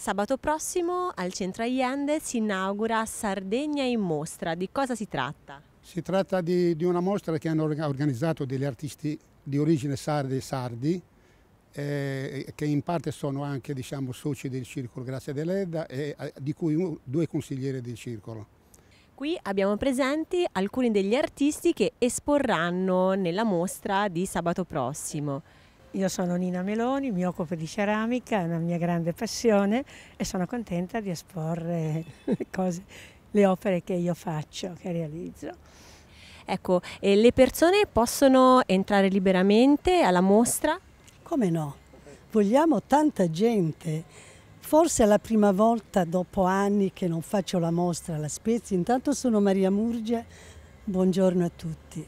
Sabato prossimo al centro Allende si inaugura Sardegna in mostra. Di cosa si tratta? Si tratta di, di una mostra che hanno organizzato degli artisti di origine sarda e sardi, eh, che in parte sono anche diciamo, soci del circolo Grazia dell'Edda eh, di cui uno, due consiglieri del circolo. Qui abbiamo presenti alcuni degli artisti che esporranno nella mostra di sabato prossimo. Io sono Nina Meloni, mi occupo di ceramica, è una mia grande passione e sono contenta di esporre le, cose, le opere che io faccio, che realizzo. Ecco, le persone possono entrare liberamente alla mostra? Come no? Vogliamo tanta gente. Forse è la prima volta dopo anni che non faccio la mostra alla Spezia. Intanto sono Maria Murgia, buongiorno a tutti.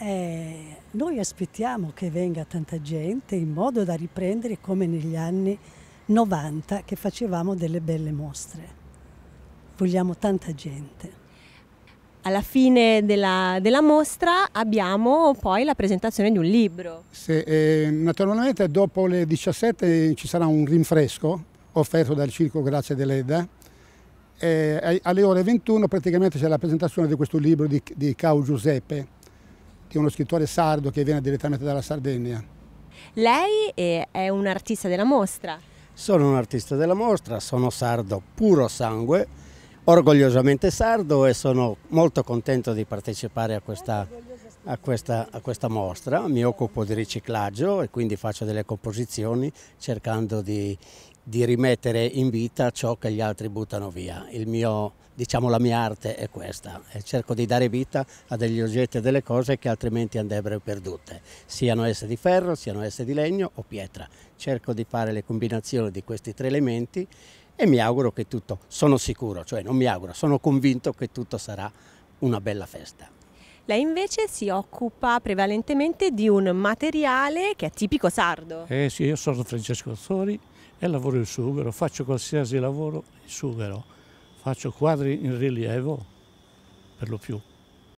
Eh, noi aspettiamo che venga tanta gente in modo da riprendere come negli anni 90 che facevamo delle belle mostre. Vogliamo tanta gente. Alla fine della, della mostra abbiamo poi la presentazione di un libro. Se, eh, naturalmente dopo le 17 ci sarà un rinfresco offerto dal Circo Grazie dell'Eda. eh, alle ore 21 praticamente c'è la presentazione di questo libro di, di Cao Giuseppe di uno scrittore sardo che viene direttamente dalla Sardegna. Lei è un artista della mostra? Sono un artista della mostra, sono sardo puro sangue, orgogliosamente sardo e sono molto contento di partecipare a questa a questa, a questa, mostra, mi occupo di riciclaggio e quindi faccio delle composizioni cercando di, di rimettere in vita ciò che gli altri buttano via. Mio, diciamo, la mia arte è questa, e cerco di dare vita a degli oggetti e delle cose che altrimenti andrebbero perdute, siano esse di ferro, siano esse di legno o pietra. Cerco di fare le combinazioni di questi tre elementi e mi auguro che tutto, sono sicuro, cioè non mi auguro, sono convinto che tutto sarà una bella festa. Lei invece si occupa prevalentemente di un materiale che è tipico sardo. Eh sì, io sono Francesco Azzori e lavoro il sughero, faccio qualsiasi lavoro il sughero, faccio quadri in rilievo per lo più.